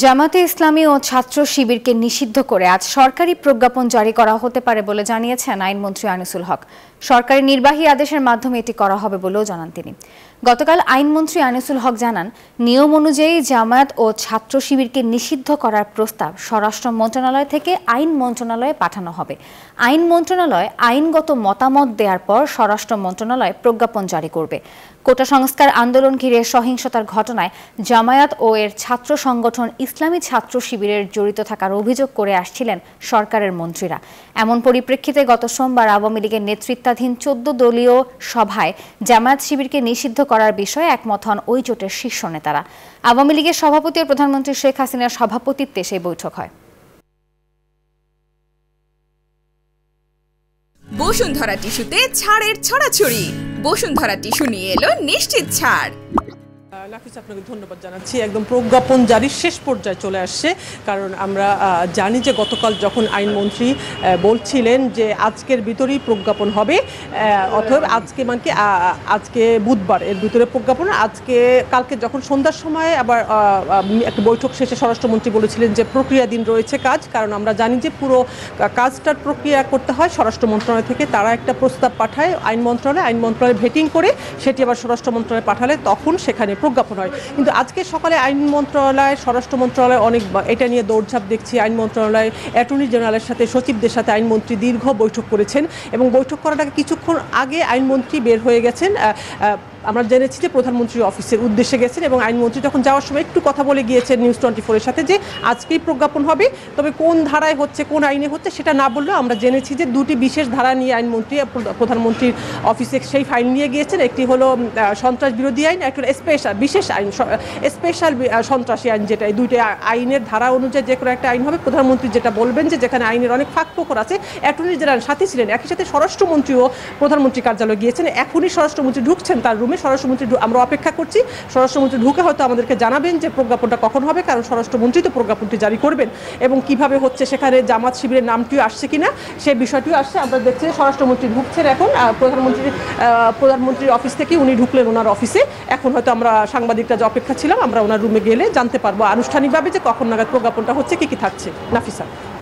জামাতে ইসলামী ও ছাত্র শিবিরকে নিষিদ্ধ করে আজ সরকারি প্রজ্ঞাপন জারি করা হতে পারে বলে জানিয়েছেন আইনমন্ত্রী আনিসুল হক সরকারি নির্বাহী আদেশের মাধ্যমে এটি করা হবে বলেও জানান তিনি গতকাল আইনমন্ত্রী আনিসুল হক জানান নিয়ম অনুযায়ী জামায়াত ও ছাত্র শিবিরকে নিষিদ্ধ করার প্রস্তাব স্বরাষ্ট্র মন্ত্রণালয় থেকে আইন মন্ত্রণালয়ে পাঠানো হবে আইন মন্ত্রণালয় আইনগত মতামত দেওয়ার পর স্বরাষ্ট্র মন্ত্রণালয় প্রজ্ঞাপন জারি করবে কোটা সংস্কার আন্দোলন ঘিরে সহিংসতার ঘটনায় জামায়াত ও এর ছাত্র সংগঠন ইসলামী ছাত্র শিবিরের জড়িত থাকার অভিযোগ করে আসছিলেন সরকারের মন্ত্রীরা এমন পরিপ্রেক্ষিতে গত সোমবার আওয়ামী লীগের নেতৃত্বাধীন চোদ্দ দলীয় সভায় জামায়াত শিবিরকে নিষিদ্ধ করার বিষয়ে একমত হন ওই জোটের শীর্ষ নেতারা আওয়ামী লীগের সভাপতি ও প্রধানমন্ত্রী শেখ হাসিনার সভাপতিত্বে সেই বৈঠক হয় বসুন্ধরা টিস্যুতে ছাড়ের ছড়াছড়ি বসুন্ধরা টিস্যু নিয়ে এলো নিশ্চিত ছাড় নাফিস আপনাকে ধন্যবাদ জানাচ্ছি একদম প্রজ্ঞাপন জারির শেষ পর্যায়ে চলে আসছে কারণ আমরা জানি যে গতকাল যখন আইনমন্ত্রী বলছিলেন যে আজকের ভিতরেই প্রজ্ঞাপন হবে অথবা আজকে মানে কি আজকে বুধবার এর ভিতরে প্রজ্ঞাপন আজকে কালকে যখন সন্ধ্যার সময় আবার একটা বৈঠক শেষে স্বরাষ্ট্রমন্ত্রী বলেছিলেন যে প্রক্রিয়াধীন রয়েছে কাজ কারণ আমরা জানি যে পুরো কাজটার প্রক্রিয়া করতে হয় স্বরাষ্ট্র মন্ত্রণালয় থেকে তারা একটা প্রস্তাব পাঠায় আইন মন্ত্রণালয় আইন মন্ত্রণালয় ভেটিং করে সেটি আবার স্বরাষ্ট্র মন্ত্রণালয়ে পাঠালে তখন সেখানে প্রজ্ঞাপন হয় কিন্তু আজকে সকালে আইন মন্ত্রণালয় স্বরাষ্ট্র মন্ত্রণালয় অনেক এটা নিয়ে দৌড়ঝাঁপ দেখছি আইন মন্ত্রণালয় অ্যাটর্নি জেনারেলের সাথে সচিবদের সাথে আইনমন্ত্রী দীর্ঘ বৈঠক করেছেন এবং বৈঠক করাটাকে কিছুক্ষণ আগে আইনমন্ত্রী বের হয়ে গেছেন আমরা জেনেছি যে প্রধানমন্ত্রীর অফিসের উদ্দেশ্যে গেছেন এবং আইনমন্ত্রী যখন যাওয়ার সময় একটু কথা বলে গিয়েছেন নিউজ টোয়েন্টি ফোরের সাথে যে আজকেই প্রজ্ঞাপন হবে তবে কোন ধারায় হচ্ছে কোন আইনে হচ্ছে সেটা না বললেও আমরা জেনেছি যে দুটি বিশেষ ধারা নিয়ে আইনমন্ত্রী প্রধানমন্ত্রীর অফিসে সেই ফাইল নিয়ে গিয়েছেন একটি হলো সন্ত্রাস বিরোধী আইন একটা স্পেশাল বিশেষ আইন স্পেশাল সন্ত্রাসী আইন যেটা এই দুইটা আইনের ধারা অনুযায়ী যে কোনো একটা আইন হবে প্রধানমন্ত্রী যেটা বলবেন যে যেখানে আইনের অনেক ফাঁক ফোকর আছে অ্যাটর্নি জেনারেল সাথে ছিলেন একই সাথে স্বরাষ্ট্রমন্ত্রীও প্রধানমন্ত্রী কার্যালয়ে গিয়েছেন এখনই স্বরাষ্ট্রমন্ত্রী ঢুকছেন তার রুমে মাধ্যমে স্বরাষ্ট্রমন্ত্রী আমরা অপেক্ষা করছি স্বরাষ্ট্রমন্ত্রী ঢুকে হয়তো আমাদেরকে জানাবেন যে প্রজ্ঞাপনটা কখন হবে কারণ স্বরাষ্ট্রমন্ত্রী তো প্রজ্ঞাপনটি জারি করবেন এবং কিভাবে হচ্ছে সেখানে জামাত শিবিরের নামটিও আসছে কিনা সেই বিষয়টিও আসছে আমরা দেখছি স্বরাষ্ট্রমন্ত্রী ঢুকছেন এখন প্রধানমন্ত্রী প্রধানমন্ত্রীর অফিস থেকে উনি ঢুকলেন ওনার অফিসে এখন হয়তো আমরা সাংবাদিকরা যে অপেক্ষা ছিলাম আমরা ওনার রুমে গেলে জানতে পারবো আনুষ্ঠানিকভাবে যে কখন নাগাদ প্রজ্ঞাপনটা হচ্ছে কী কী থাকছে নাফিসা